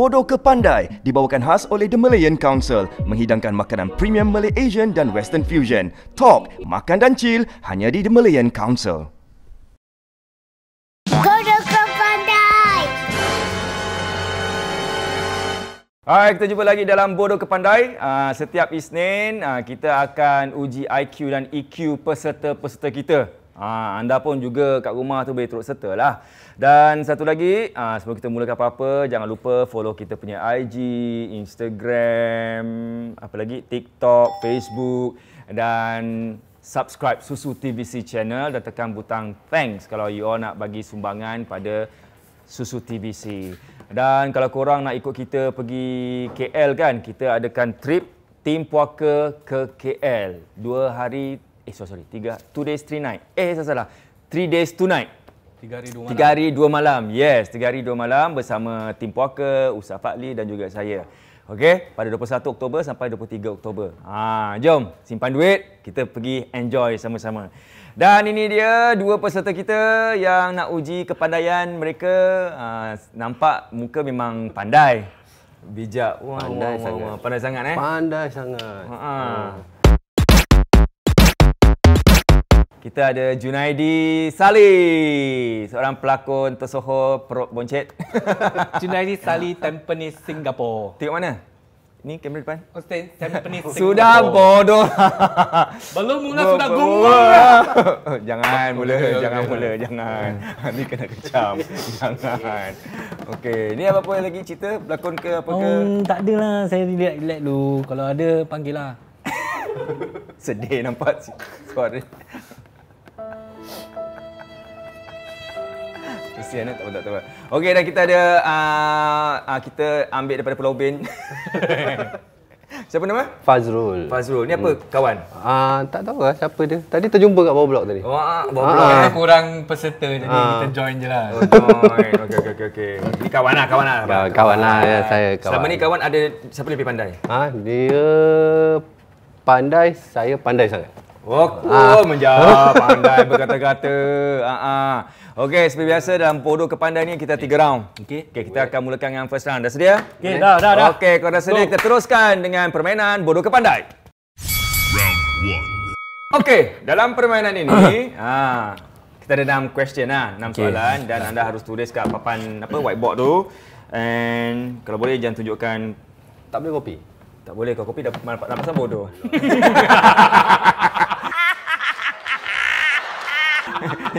Bodoh ke Pandai dibawakan khas oleh The Malayan Council menghidangkan makanan premium Malay Asian dan Western Fusion. Talk, makan dan chill hanya di The Malayan Council. Bodoh ke Pandai Hai, kita jumpa lagi dalam Bodoh ke Pandai. Ah, setiap Isnin, ah, kita akan uji IQ dan EQ peserta-peserta kita. Ha, anda pun juga kat rumah tu boleh turut serta lah. Dan satu lagi, ha, sebelum kita mulakan apa-apa, jangan lupa follow kita punya IG, Instagram, apa lagi, TikTok, Facebook dan subscribe Susu TVC channel dan tekan butang thanks kalau you all nak bagi sumbangan pada Susu TVC. Dan kalau korang nak ikut kita pergi KL kan, kita adakan trip Tim Puaka ke KL. Dua hari Eh, sorry, sorry. Tiga, two days, three night. Eh, salah, salah. Three days, two night. Tiga hari, dua malam. Tiga hari, dua malam. Yes, tiga hari, dua malam bersama tim Puaka, Usah Fadli dan juga saya. Okey, pada 21 Oktober sampai 23 Oktober. Ha, jom, simpan duit. Kita pergi enjoy sama-sama. Dan ini dia dua peserta kita yang nak uji kepandaian mereka. Ha, nampak muka memang pandai. Bijak. Wah, pandai, wah, sangat. Wah, pandai sangat. Eh? Pandai sangat. Ha, ha. Hmm. Kita ada Junaidi Salih, seorang pelakon tersohor pro boncet. Junaidi Salih, Tampines, Singapura. Tengok mana? Ini kamera depan. Oh, stand. Tampines, Sudah bodoh. Belum mula sudah gunggung. jangan mula, jangan mula, jangan. Ini kena kecam. jangan. Okey, ni apa-apa lagi cerita? Pelakon ke apa ke? Oh, tak adalah. Saya relax-relax dulu. Kalau ada, panggil lah. Sedih nampak suara. kasihan eh tak apa Okey dan kita ada uh, uh, kita ambil daripada Pulau Bin. siapa nama? Fazrul. Fazrul. Ni apa hmm. kawan? uh, tak tahu lah siapa dia. Tadi terjumpa kat bawah blok tadi. Wah, oh, bawah blok. Uh. Eh? kurang peserta jadi uh. kita join je lah. Oh, join. Okey okey okey okey. Ni kawan lah, kawan lah. Kawan, ya, kawan, kawan lah, ya, saya kawan. Selama ni kawan ada siapa lebih pandai? Ah dia pandai, saya pandai sangat. Oh, uh. menjawab pandai berkata-kata. Ah uh Okey, seperti biasa dalam podo kepandai ni kita tiga round. Okey. Okey, kita akan mulakan dengan first round. Dah sedia? Okey, dah, dah, dah. Okey, kalau dah sedia? Kita teruskan dengan permainan bodoh kepandai. Round 1. Okey, dalam permainan ini, ha, kita ada enam question ah, enam okay. soalan dan anda harus tulis kat papan apa whiteboard tu. And kalau boleh jangan tunjukkan tak boleh kopi. Tak boleh kau kopi dah nampak sama bodoh.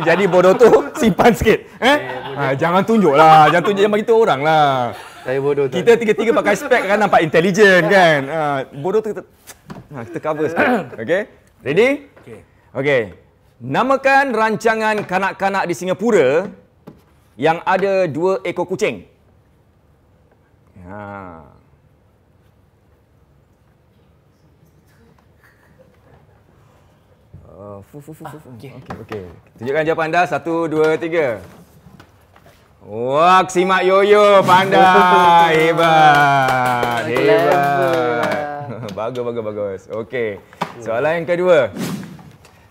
jadi bodoh tu simpan sikit. Eh? Ha, jangan tunjuklah, jangan tunjuk macam itu oranglah. Saya bodoh tu. Kita tiga-tiga pakai spek kan nampak intelligent ya. kan. Ha, bodoh tu kita ha, kita cover sikit. Okey. Ready? Okey. Okey. Namakan rancangan kanak-kanak di Singapura yang ada dua ekor kucing. Ha. Uh, fu fu fu fu. Ah, okey. Okey. Tunjukkan jawapan anda. Satu, dua, tiga. Wah, Simak Yoyo pandai. Hebat. Hebat. bagus, bagus, bagus. Okey. Soalan yang kedua.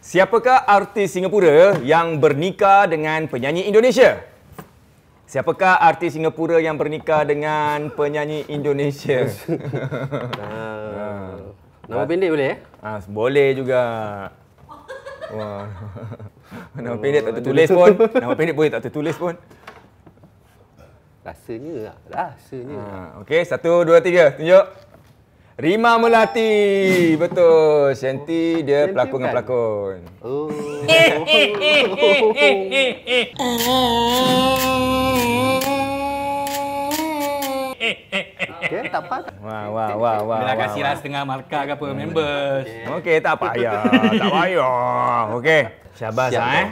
Siapakah artis Singapura yang bernikah dengan penyanyi Indonesia? Siapakah artis Singapura yang bernikah dengan penyanyi Indonesia? Ah. nama pendek boleh eh? Ah, boleh juga. Wah. Nama oh, pendek tak tertulis pun. Nama pendek boleh tak tertulis pun. Rasanya lah. Rasanya. Ha, Okey, satu, dua, tiga. Tunjuk. Rima Melati. Betul. Shanti dia pelakon dengan pelakon. Oh. Okey, tak apa. Wah, wah, wah, wah. Bila kasih lah setengah markah ke apa, hmm. members. Okey, okay, tak payah. tak payah. Okey. Syabas lah, eh.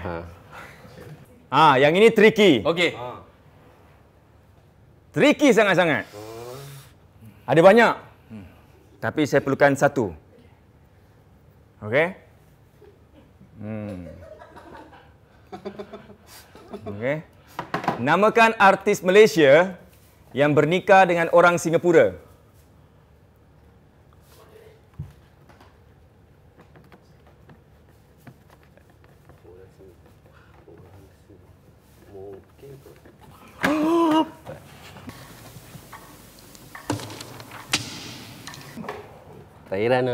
Ha. yang ini tricky. Okey. Ha. Tricky sangat-sangat. Ada banyak. Tapi saya perlukan satu. Okey. Hmm. Okey. Namakan artis Malaysia yang bernikah dengan orang Singapura. Thailand.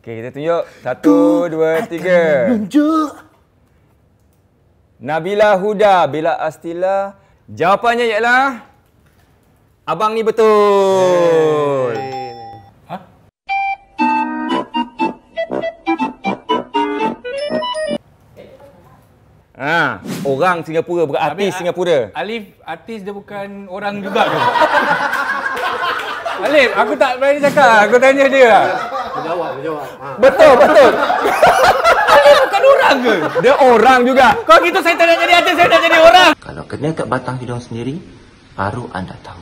Okay, kita tunjuk. Satu, dua, tiga. Tunjuk. Nabila Huda Bila Astila Jawapannya ialah Abang ni betul hey. Ha, orang Singapura bukan Habis artis Singapura. Alif artis dia bukan orang juga ke? Alif, aku tak berani cakap. Aku tanya dia. Jawab, jawab. Ha. Betul, betul. orang ke? Dia orang juga. kalau gitu saya tak nak jadi artis, saya tak jadi orang. Kalau kena kat batang hidung sendiri, baru anda tahu.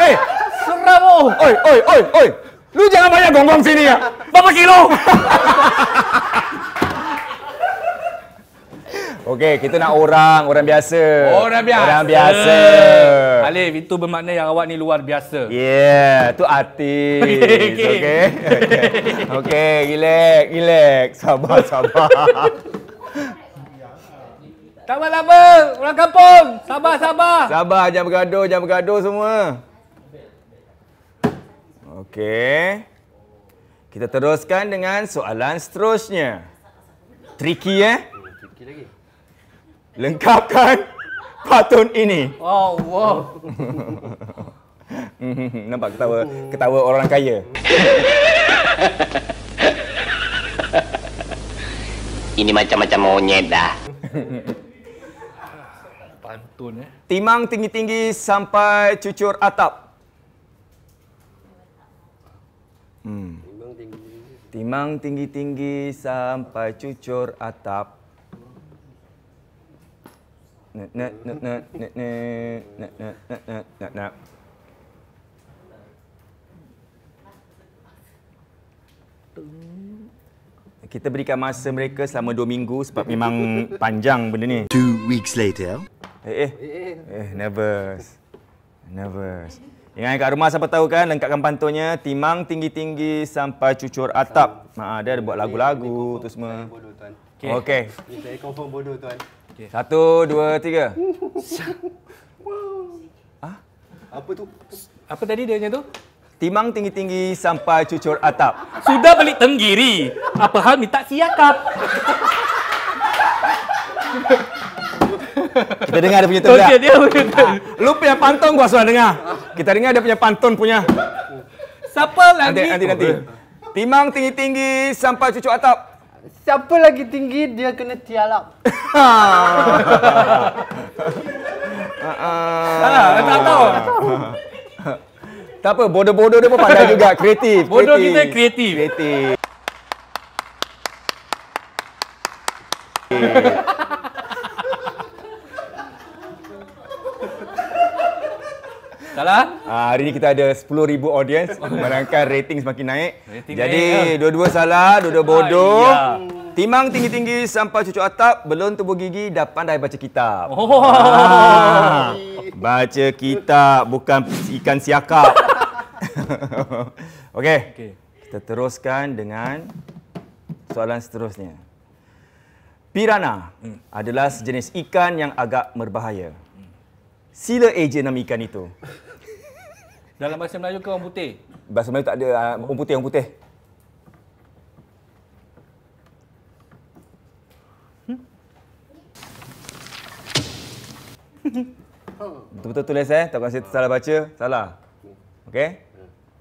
Eh, seram oh. Oi, oi, oi, oi. Lu jangan banyak gonggong sini ya. Berapa kilo? Okey, kita nak orang, orang biasa. Orang biasa. Orang biasa. Eh, Alif, itu bermakna yang awak ni luar biasa. Yeah, tu artis. Okey. Okey, okay. okay, relax, relax. Sabar, sabar. Sabar lama, orang kampung. Sabar, sabar. Sabar, jangan bergaduh, jangan bergaduh semua. Okey. Kita teruskan dengan soalan seterusnya. Tricky eh? lengkapkan patun ini. Wow, wow. Mhm, nampak ketawa ketawa orang kaya. ini macam-macam monyet dah. Pantun eh. Timang tinggi-tinggi sampai cucur atap. Hmm. Timang tinggi-tinggi sampai cucur atap. Kita berikan masa mereka selama dua minggu sebab memang panjang benda ni. Two weeks later. Eh eh. Eh, eh. eh nervous. Nervous. Yang kat rumah siapa tahu kan lengkapkan pantunnya timang tinggi-tinggi sampai cucur atap. Ha dia ada buat lagu-lagu tu semua. Bodoh tuan. Okey. Okay. confirm bodoh tuan. Okey. Satu, dua, tiga. ah? Apa tu? Apa tadi dia macam tu? Timang tinggi-tinggi sampai cucur atap. Sudah beli tenggiri. Apa hal minta siakap? Kita dengar dia punya tu. Okey dia. Ah, lu punya pantun gua suruh dengar. Kita dengar dia punya pantun punya. Siapa lagi? Nanti nanti. nanti. Timang tinggi-tinggi sampai cucuk atap. Siapa lagi tinggi dia kena tialap. Ah, Ha. Tak tahu. Tak apa, bodoh-bodoh dia pun pandai juga. Kreatif. Bodoh kita kreatif. Kreatif. Salah. Ah, hari ni kita ada 10,000 audience. Barangkali rating semakin naik. Rating Jadi, ya. dua-dua ya. salah, dua-dua bodoh. Ah, iya. Timang tinggi-tinggi sampai cucuk atap. Belum tubuh gigi, dah pandai baca kitab. Oh. Ah, baca kitab, bukan ikan siakap. Okey. Okay. Kita teruskan dengan soalan seterusnya. Piranha hmm. adalah sejenis ikan yang agak berbahaya. Sila ejen enam ikan itu. Dalam bahasa Melayu ke orang putih? Bahasa Melayu tak ada ah, orang putih orang putih. Hmm? Betul-betul tulis eh. Tak saya salah baca. Salah. Okey?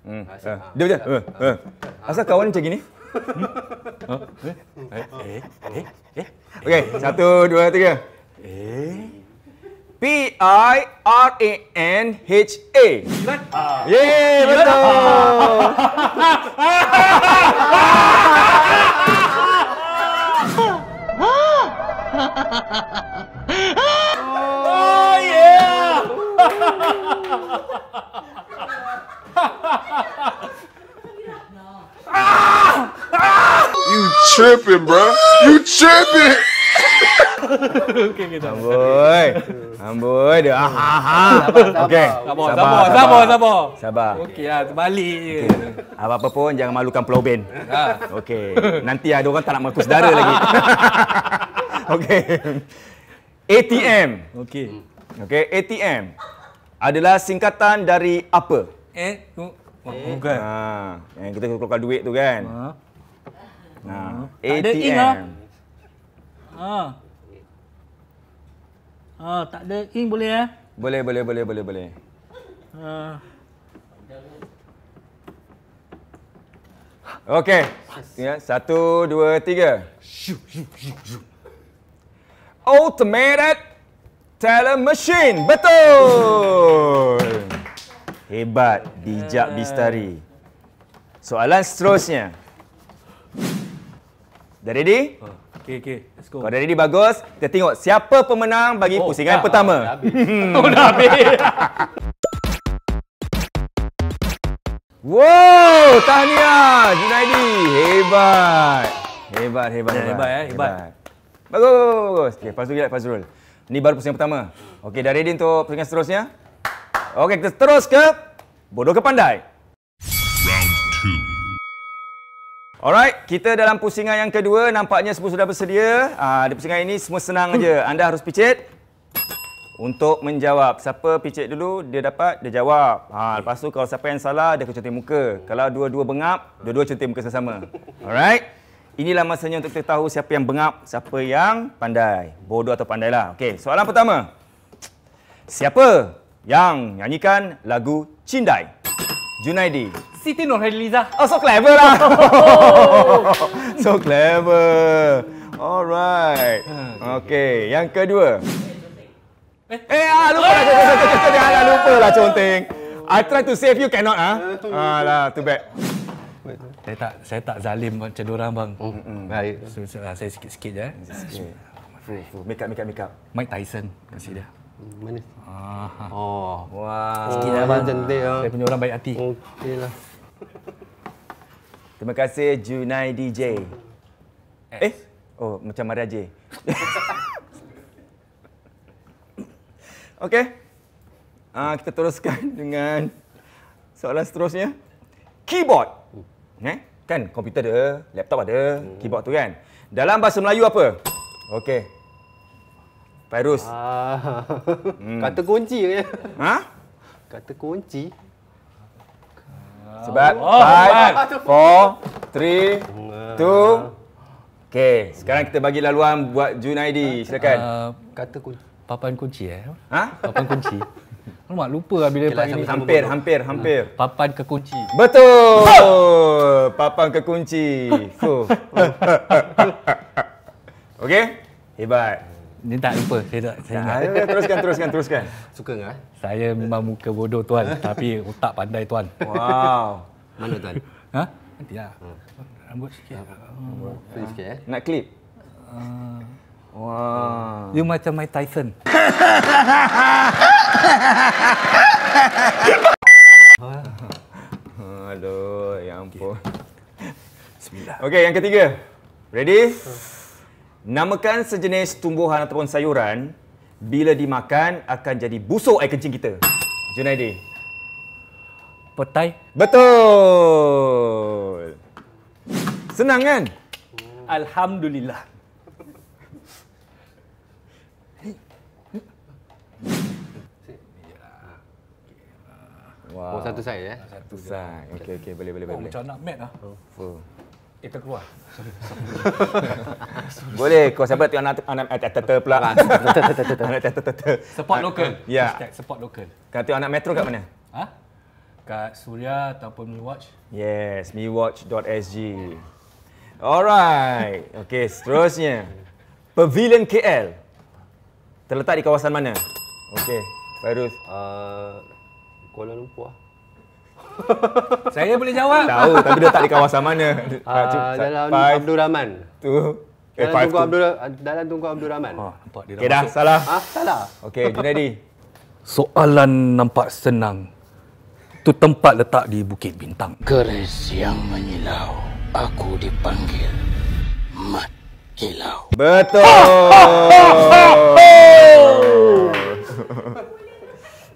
Hmm. Ah, ah. Dia macam. Eh, eh. Asal kawan macam gini? Hmm? Eh? Eh? Eh? Okey. Satu, dua, tiga. Eh? P I R A N H A. Yeah, A. Yeay, betul. oh yeah. you tripping, bro? You tripping? okay, Amboi. Amboi dia. Ah, ah, ah. Okey. Sabar, sabar, sabar. Sabar, sabar. sabar. Okeylah, okay, terbalik je. Okay. Apa-apa pun jangan malukan Pulau Ben. Ha. Ah. Okey. Nanti ada orang tak nak mengaku saudara lagi. Okey. ATM. Okey. Okey, ATM adalah singkatan dari apa? Eh, tu. bukan. Ha. Yang kita keluarkan duit tu kan? Ha. Nah, ATM. Ha. Ha, tak ada in boleh eh? Boleh, boleh, boleh, boleh, boleh. Ha. Okey. Ya, satu, dua, tiga. Automated teller machine. Betul. Hebat. Bijak Bistari. Eh. Soalan seterusnya. Dah ready? Ha. Okay, okay. Let's go. Kalau dah ready bagus, kita tengok siapa pemenang bagi oh, pusingan dah, pertama. Dah habis. oh, dah habis. wow, tahniah Junaidi. Hebat. Hebat, hebat, hebat. Hebat, eh? hebat. hebat. Bagus, bagus, bagus. Okay, Fazrul gila, Fazrul. Ini baru pusingan pertama. Okay, dah ready untuk pusingan seterusnya? Okay, kita terus ke Bodoh ke Pandai. Alright, kita dalam pusingan yang kedua. Nampaknya semua sudah bersedia. Uh, di pusingan ini semua senang aja. Anda harus picit untuk menjawab. Siapa picit dulu, dia dapat, dia jawab. Ha, lepas tu kalau siapa yang salah, dia akan muka. Kalau dua-dua bengap, dua-dua cuti muka sesama. Alright. Inilah masanya untuk kita tahu siapa yang bengap, siapa yang pandai. Bodoh atau pandailah. Okay, soalan pertama. Siapa yang nyanyikan lagu Cindai? Junaidi si Tino Oh, so clever lah. so clever. Alright. Hmm. Okay, yang kedua. Eh, eh ah, lupa lah. Janganlah lupa lah, conteng. I try to save you, cannot ah. Ah lah, too bad. Saya tak, saya tak zalim macam orang bang. Baik. Mm -mm. Saya sikit-sikit je. Eh. Make up, make up, make up. Mike Tyson, kasih dia. Mana? Oh, ah. Oh. Wah. Sikit lah, oh, bang. Cantik lah. Saya punya orang baik hati. Okey lah. Terima kasih Junai DJ. Eh? Oh, macam Maria J. Okey. Uh, ah, kita teruskan dengan soalan seterusnya. Keyboard. Hmm. Eh? Kan komputer ada, laptop ada, hmm. keyboard tu kan. Dalam bahasa Melayu apa? Okey. Virus. Ah. Hmm. Kata kunci ke? Ya? Ha? Kata kunci. Sebab 5, 4, 3, two, Okay, sekarang kita bagi laluan buat Junaidi. Silakan. Uh, kata kunci. Papan kunci eh? Hah? Papan kunci. Alamak, lupa lah bila okay, lah, ini. Hampir, hampir, hampir. Ah, papan ke kunci. Betul! Ha! Papan ke kunci. Fuh. okay? Hebat. Ni tak lupa. Saya tak saya ingat. teruskan teruskan teruskan. Suka enggak? Eh? Saya memang muka bodoh tuan, tapi otak pandai tuan. Wow. Mana tuan? Ha? Nantilah. Hmm. Ya. Rambut sikit. Rambut uh, sikit eh. Nak clip. Uh, wow. You macam Mike Tyson. Aduh, ya ampun. Bismillah. Okey, yang ketiga. Ready? Uh. Namakan sejenis tumbuhan ataupun sayuran bila dimakan akan jadi busuk air kencing kita. Junaidi. Petai. Betul. Senang kan? Alhamdulillah. Wow. Oh, satu saya eh? Satu side. Okey, okey. Boleh, boleh, oh, boleh. Oh, macam nak mat lah. Oh. Eh, terkeluar. Boleh, kau siapa tu anak anak teater pula. Anak teater teater. Support lokal. Ya. Support lokal. Kau tu anak metro kat mana? Ha? Kat Surya ataupun Mi Watch. Yes, miwatch.sg. Alright. Okay, seterusnya. Pavilion KL. Terletak di kawasan mana? Okay, Fairuz. Uh, Kuala Lumpur Saya boleh jawab. Tahu, tapi dia tak di kawasan mana. Uh, ah, dalam five. Abdul Rahman. Tu. Eh, dalam Tunku Abdul dalam Tunku Abdul Rahman. Ha, nampak dia. Okay, dah masuk. salah. ha, salah. Okey, Junaidi. Soalan nampak senang. Tu tempat letak di Bukit Bintang. Keris yang menyilau. Aku dipanggil Mat Kilau. Betul.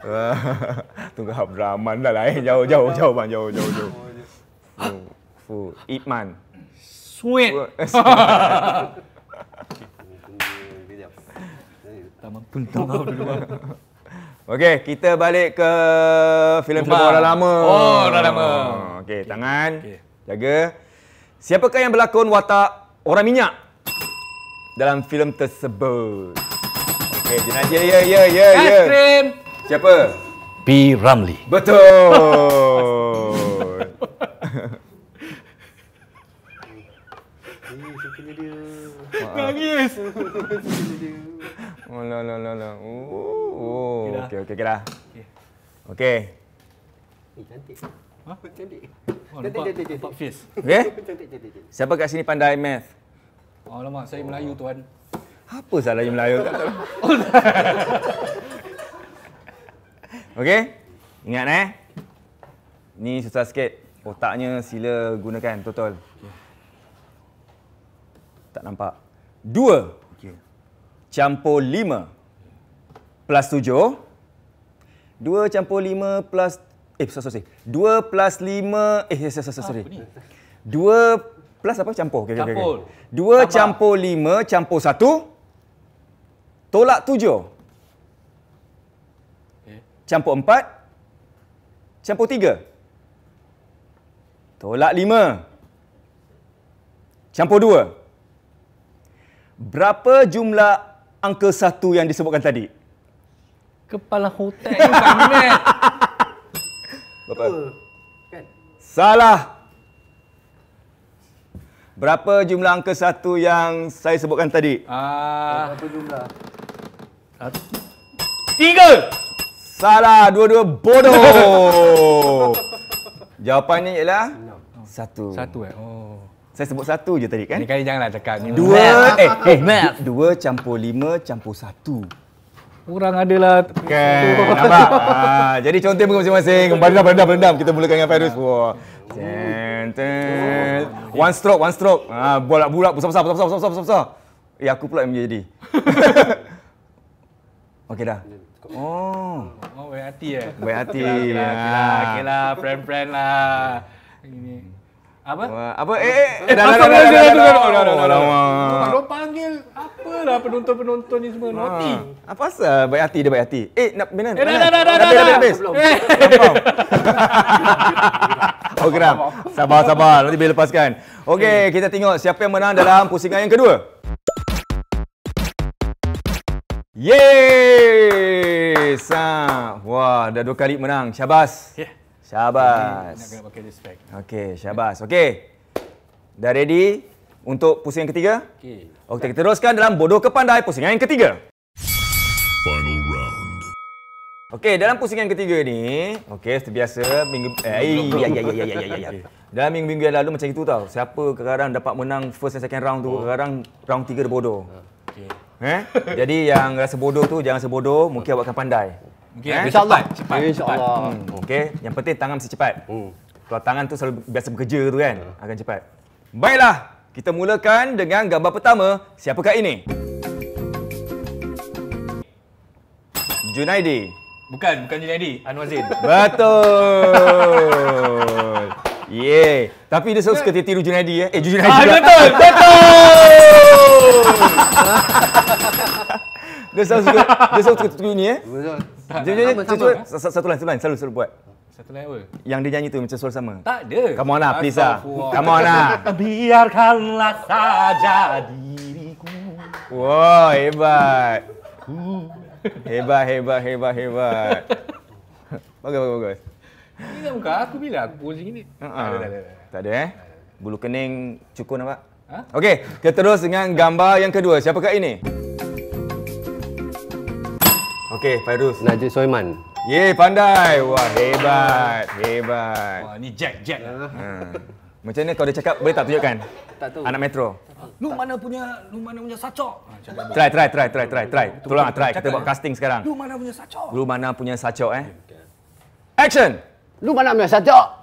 Tunggu Abdurrahman lah lain. Eh. Jauh, jauh, jauh bang. Jauh, jauh, jauh. Fu, Iman. Sweet. Okey, kita balik ke filem-filem orang lama. Oh, orang lama. Okey, tangan. Jaga. Siapakah yang berlakon watak orang minyak? dalam filem tersebut. Okey, jenazah ya ya ya ya. ya. Ice cream. Siapa? P. Ramli. Betul. Nangis. Oh, la, la, la, la. Oh, okay, oh. Okey. okay, okay, dah. Eh, cantik. Hah? Cantik. cantik, oh, cantik, nampak cantik. Cantik, cantik, cantik. Siapa kat sini pandai math? Oh, lama. Saya oh. Melayu, tuan. Apa salah Melayu? Oh, Okey? Ingat eh? Ni susah sikit. Otaknya sila gunakan total. Okay. Tak nampak. Dua. Okay. Campur lima. Plus tujuh. Dua campur lima plus... Eh, sorry, sorry. Dua plus lima... Eh, sorry, sorry. sorry. Dua plus apa? Campur. Okay, campur. Okay, okay. Dua Tambah. campur lima, campur satu. Tolak tujuh campur empat, campur tiga. Tolak lima, campur dua. Berapa jumlah angka satu yang disebutkan tadi? Kepala hotel ini bangun. Berapa? Salah. Berapa jumlah angka satu yang saya sebutkan tadi? Ah. Berapa jumlah? Satu. Tiga! Salah, dua-dua bodoh. Jawapannya ialah satu. Satu eh. Oh. Saya sebut satu je tadi kan? Ini kali janganlah cakap. Ni. Dua, eh, eh, map. Dua campur lima campur satu. Kurang adalah. Kan, okay. nampak? Ah, jadi contoh pun masing-masing. Berendam, berendam, berendam. Kita mulakan dengan virus Wah. Ten, ten. One stroke, one stroke. Ha, ah, bulat-bulat, besar-besar, besar-besar, besar-besar. Eh, aku pula yang menjadi. Okey dah. Oh. Oh, baik hati eh. Baik hati. Okeylah, okeylah, lah, friend-friend lah. Ini. Apa? Apa? Eh, eh, eh, dah, dah, dah, dah, dah, dah, dah, panggil apalah penonton-penonton ni semua, noti. Apa asal baik hati dia baik hati? Eh, nak mana? Eh, dah, dah, dah, dah, dah, dah, dah, dah, Program. Sabar, sabar. Nanti boleh lepaskan. Okey, kita tengok siapa yang menang dalam pusingan yang kedua. Yeay! Sam. Ha. Wah, dah dua kali menang. Syabas. Ya. Syabas. Nak kena pakai respect. Okey, syabas. Okey. Dah ready untuk pusing yang ketiga? Okey. Okey, kita teruskan dalam bodoh ke pandai pusing yang ketiga. Final round. Okey, dalam pusing yang ketiga ni, okey, seperti biasa minggu eh ya ya ya ya ya ya. ya. ya. Dalam minggu-minggu yang lalu macam itu tau. Siapa kekarang dapat menang first dan second round tu, oh. kadang round tiga dah bodoh. Ha. Okay. Eh? Jadi yang rasa bodoh tu jangan sebodoh mungkin awak akan pandai. Okay. Eh? Insya-Allah. Cepat. cepat. Okay, Insya-Allah. Hmm. Okay. Yang penting tangan mesti cepat. Hmm. Kalau tangan tu selalu biasa bekerja tu kan, hmm. akan cepat. Baiklah, kita mulakan dengan gambar pertama. Siapakah ini? Junaidi. Bukan, bukan Junaidi. Anwar Zain. Betul. yeah. Tapi dia selalu suka tiru Junaidi. Eh, eh Junaidi. Ah, betul, betul. Dia selalu suka, dia selalu suka tutup ni eh. Jom, jom, jom. Satu lain, satu lain. Selalu, selalu buat. Satu lain apa? Yang dia nyanyi tu macam suara sama. Tak ada. Come on lah, please lah. Come on lah. Biarkanlah saja diriku. Wah, hebat. Hebat, hebat, hebat, hebat. bagus, bagus, bagus. Ini dah muka aku bila aku posing ni. Tak ada, tak ada. Tak ada eh. Bulu kening cukup nampak? Okey, kita terus dengan gambar yang kedua. Siapa Siapakah ini? Okey, Fairuz. Najib Soiman. Ye, pandai. Wah, hebat. Hebat. Wah, ni Jack Jack. Ah. Ha. Macam mana kau dah cakap boleh tak tunjukkan? Tak tahu. Anak metro. Lu mana punya, lu mana punya Saco? Ah, try, try, try, try, try, try. Tolong try. Kita buat casting sekarang. Lu mana punya Saco? Lu mana punya Saco eh? Action. Lu mana punya Saco?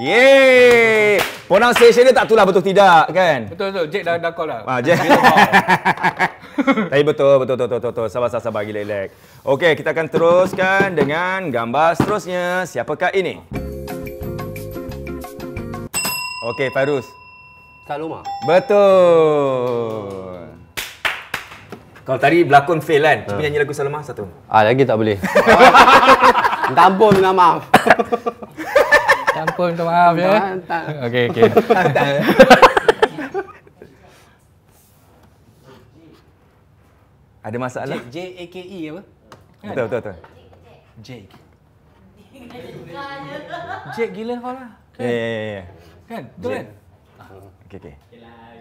Ye! Pronunciation dia tak itulah betul tidak kan? Betul betul. Jack dah dah call dah. Ah, Jack. Tapi betul betul betul betul betul. Sabar sabar bagi lelek. Okey, kita akan teruskan dengan gambar seterusnya. Siapakah ini? Okey, Farus. Saloma. Betul. Kau tadi berlakon fail kan? Cuba ha. nyanyi lagu Saloma satu. Ah, lagi tak boleh. Tampun minta maaf. Tanpa minta maaf ya. Okey okey. Ada masalah? J A K E apa? Betul betul betul. Jake. Jake gila kau lah. Ya, ya ya ya. Kan? Betul kan? Okey okey. Okay. Lah,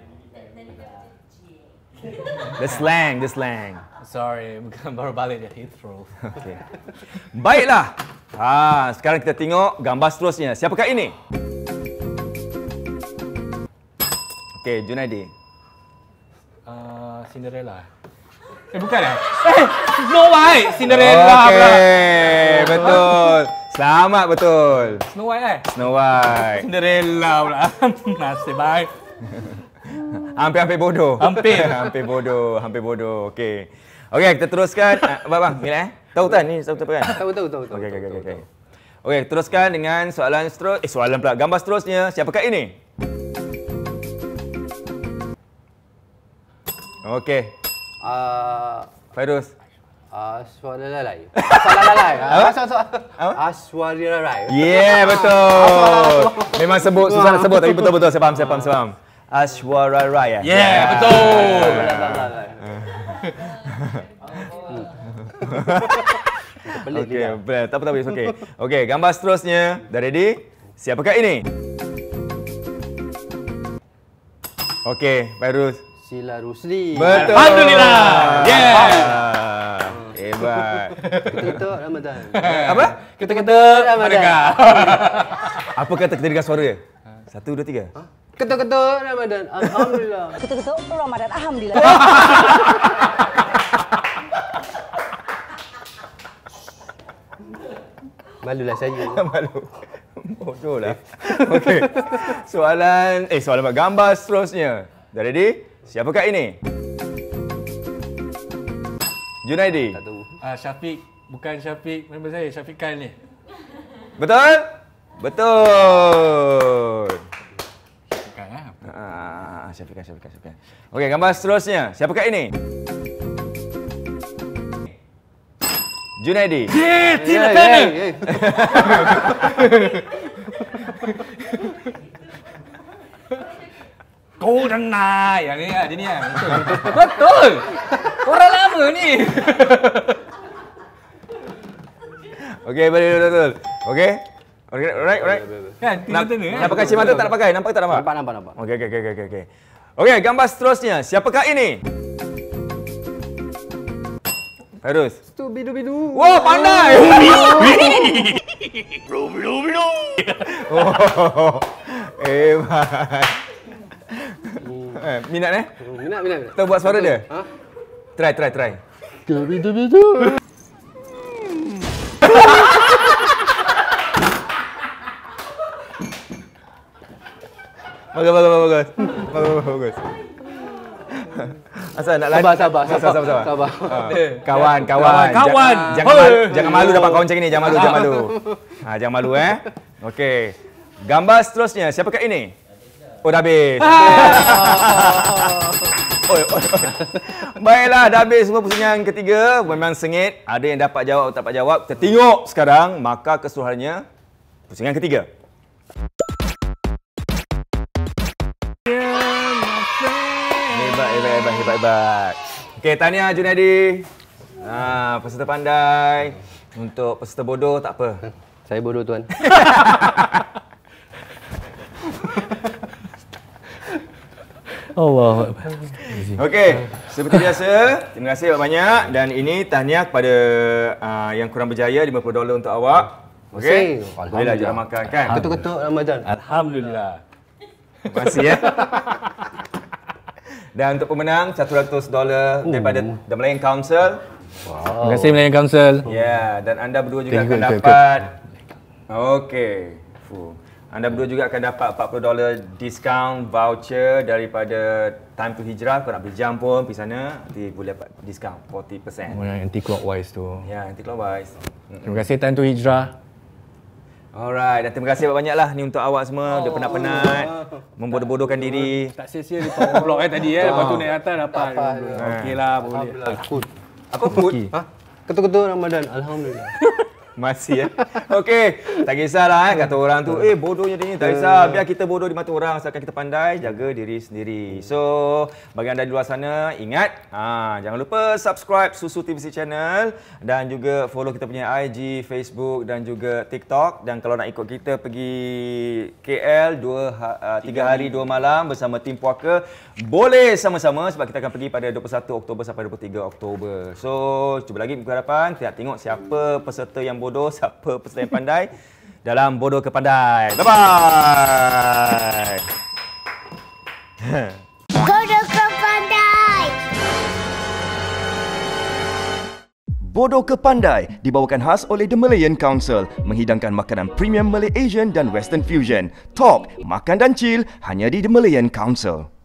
The slang, the slang. Sorry, baru balik dari Heathrow. Okay. Baiklah. Ha, sekarang kita tengok gambar seterusnya. Siapakah ini? Okay, Junaidi. Uh, Cinderella. Eh, bukan eh? Hey, Snow White! Cinderella okay, pula. betul. Selamat betul. Snow White eh? Snow White. Cinderella pula. Nasib baik. Hampir-hampir bodoh. Hampir. hampir bodoh. Hampir bodoh. Okey. Okey, kita teruskan. Uh, bang, bila eh? Tahu tak ni satu kan? tahu kan? Tahu tahu tahu. Okey okey okey. Okey, teruskan dengan soalan seterusnya. Eh, soalan pula. Gambar seterusnya. Siapakah ini? Okey. Uh, Fairuz. Aswarilalai. Aswarilalai. Aswarilalai. Yeah, betul. Ah, Memang sebut, susah nak sebut tapi betul-betul saya faham, saya faham, saya faham. Aswara Raya. Yeah, yeah. betul. Hmm. okay, boleh. Tak apa-apa, it's okay. Okay, gambar seterusnya. Dah ready? Siapakah ini? Okay, Fairuz. Sila Rusli. Betul. Alhamdulillah. Yeah. Ah. Hebat. Kita ketuk Ramadan. Apa? Kita ketuk Ramadan. Apa kata kita dengar suara dia? Satu, dua, tiga. Huh? Ketuk-ketuk Ramadan. Alhamdulillah. Ketuk-ketuk Ramadan. Alhamdulillah. Malulah saya. Malu. Bodoh lah. Okey. Soalan, eh soalan buat gambar seterusnya. Dah ready? Siapa Siapakah ini? Junaidi. Ah, uh, Syafiq. Bukan Syafiq. Member saya, Syafiq Khan ni. Betul? Betul. Ah, Syafiqah, Syafiqah, Syafiqah. Okey, gambar seterusnya. Siapakah ini? Junaidi. Yeay, Tina yeah, Turner! Yeah, yeah. Golden Eye! Yang ni lah, ni. lah. Betul! Korang lama ni! Okey, balik dulu, betul. Okey? Alright, alright. Right. Kan, tinggal tanda kan? Nampak kacamata tak, tak nak pakai? Nampak tak nampak? Nampak, nampak, nampak. Okey, okey, okey, okey. Okey, okay, gambar seterusnya. Siapakah ini? Harus. Itu bidu bidu. Wah, pandai. Oh. bidu bidu bidu. oh. Eh, bye. Eh, minat eh? Minat, minat. minat. buat suara dia. Ha? Try, try, try. Bidu bidu. Bagus, bagus, bagus. Bagus, bagus, bagus. Asal nak lari. Sabar, sabar, sabar. sabar, sabar, sabar. sabar. Uh, kawan, kawan. Kawan. Jangan, kawan. jangan, jangan malu dapat kawan macam ni. Jangan malu, jangan malu. Ha, jangan malu eh. Okey. Gambar seterusnya. siapa Siapakah ini? Oh, dah habis. Ah. oi, oi, oi. Baiklah, dah habis semua pusingan ketiga. Memang sengit. Ada yang dapat jawab atau tak dapat jawab. Kita tengok sekarang. Maka keseluruhannya pusingan ketiga. hebat, hebat, hebat, hebat, hebat. Okey, tahniah Junaidi. Ha, peserta pandai. Untuk peserta bodoh, tak apa. Saya bodoh, tuan. Allah. Okey, seperti biasa, terima kasih banyak dan ini tahniah kepada uh, yang kurang berjaya 50 dolar untuk awak. Okey. Alhamdulillah jangan makan kan. Ketuk-ketuk Ramadan. Alhamdulillah. Terima kasih ya. Dan untuk pemenang, $100 Ooh. daripada The Malayan Council. Wow. Terima kasih Malayan Council. Ya, yeah, dan anda berdua juga akan dapat. Okey. Anda berdua juga akan dapat $40 discount voucher daripada Time to Hijrah. Kalau nak beli jam pun pergi sana, nanti boleh dapat discount 40%. Oh, yang anti-clockwise tu. Ya, yeah, anti-clockwise. Terima kasih Time to Hijrah. Alright, dan terima kasih banyak-banyaklah ni untuk awak semua. Oh, dah penat-penat, oh, membodoh-bodohkan tak, diri. Tak sia-sia di power block eh tadi eh. Lepas tu naik atas dapat. Okeylah, boleh. Aku. Aku food. Ha? Ketuk-ketuk Ramadan. Alhamdulillah. Masih ya. Okey, tak kisahlah eh kata orang tu, eh bodohnya dia ni. Tak kisah, ya. biar kita bodoh di mata orang asalkan kita pandai jaga diri sendiri. So, bagi anda di luar sana, ingat, ha, jangan lupa subscribe Susu TVC Channel dan juga follow kita punya IG, Facebook dan juga TikTok. Dan kalau nak ikut kita pergi KL 2 ha, uh, 3 hari 2 malam bersama Tim Puaka, boleh sama-sama sebab kita akan pergi pada 21 Oktober sampai 23 Oktober. So, cuba lagi minggu hadapan, kita tengok siapa peserta yang bodoh, siapa peserta yang pandai dalam bodoh ke pandai. Bye bye. Bodoh ke pandai. Bodoh ke pandai dibawakan khas oleh The Malayan Council menghidangkan makanan premium Malay dan Western Fusion. Talk, makan dan chill hanya di The Malayan Council.